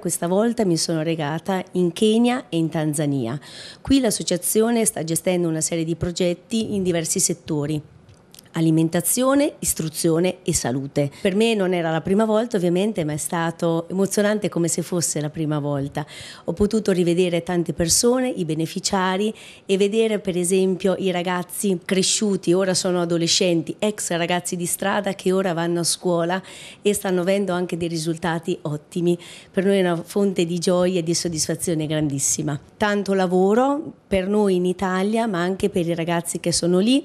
Questa volta mi sono regata in Kenya e in Tanzania. Qui l'associazione sta gestendo una serie di progetti in diversi settori alimentazione, istruzione e salute. Per me non era la prima volta ovviamente, ma è stato emozionante come se fosse la prima volta. Ho potuto rivedere tante persone, i beneficiari e vedere per esempio i ragazzi cresciuti, ora sono adolescenti, ex ragazzi di strada che ora vanno a scuola e stanno avendo anche dei risultati ottimi. Per noi è una fonte di gioia e di soddisfazione grandissima. Tanto lavoro per noi in Italia, ma anche per i ragazzi che sono lì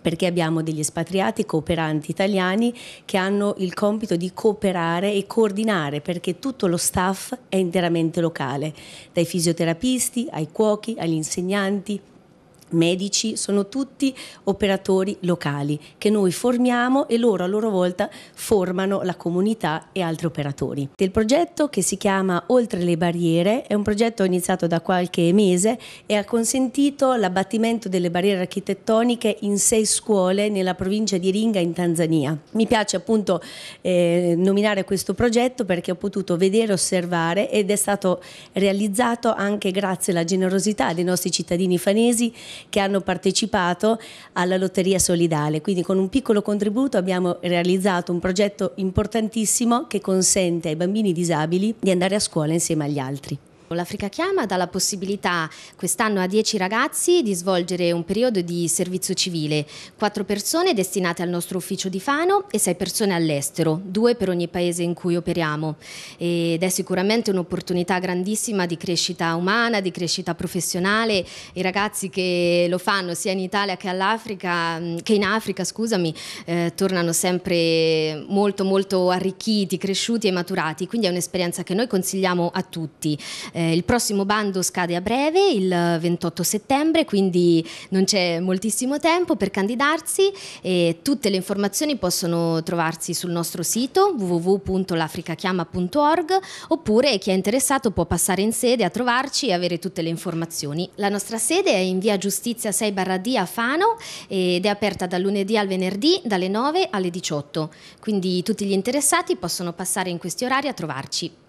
perché abbiamo degli espatriati cooperanti italiani che hanno il compito di cooperare e coordinare perché tutto lo staff è interamente locale, dai fisioterapisti ai cuochi agli insegnanti medici, sono tutti operatori locali che noi formiamo e loro a loro volta formano la comunità e altri operatori. Il progetto che si chiama Oltre le barriere è un progetto iniziato da qualche mese e ha consentito l'abbattimento delle barriere architettoniche in sei scuole nella provincia di Ringa in Tanzania. Mi piace appunto eh, nominare questo progetto perché ho potuto vedere, osservare ed è stato realizzato anche grazie alla generosità dei nostri cittadini fanesi che hanno partecipato alla lotteria solidale. Quindi con un piccolo contributo abbiamo realizzato un progetto importantissimo che consente ai bambini disabili di andare a scuola insieme agli altri. L'Africa Chiama dà la possibilità quest'anno a 10 ragazzi di svolgere un periodo di servizio civile, 4 persone destinate al nostro ufficio di Fano e 6 persone all'estero, 2 per ogni paese in cui operiamo ed è sicuramente un'opportunità grandissima di crescita umana, di crescita professionale, i ragazzi che lo fanno sia in Italia che, mm, che in Africa scusami, eh, tornano sempre molto molto arricchiti, cresciuti e maturati, quindi è un'esperienza che noi consigliamo a tutti. Eh, il prossimo bando scade a breve, il 28 settembre, quindi non c'è moltissimo tempo per candidarsi e tutte le informazioni possono trovarsi sul nostro sito www.lafricachiama.org oppure chi è interessato può passare in sede a trovarci e avere tutte le informazioni. La nostra sede è in via Giustizia 6-D a Fano ed è aperta dal lunedì al venerdì dalle 9 alle 18, quindi tutti gli interessati possono passare in questi orari a trovarci.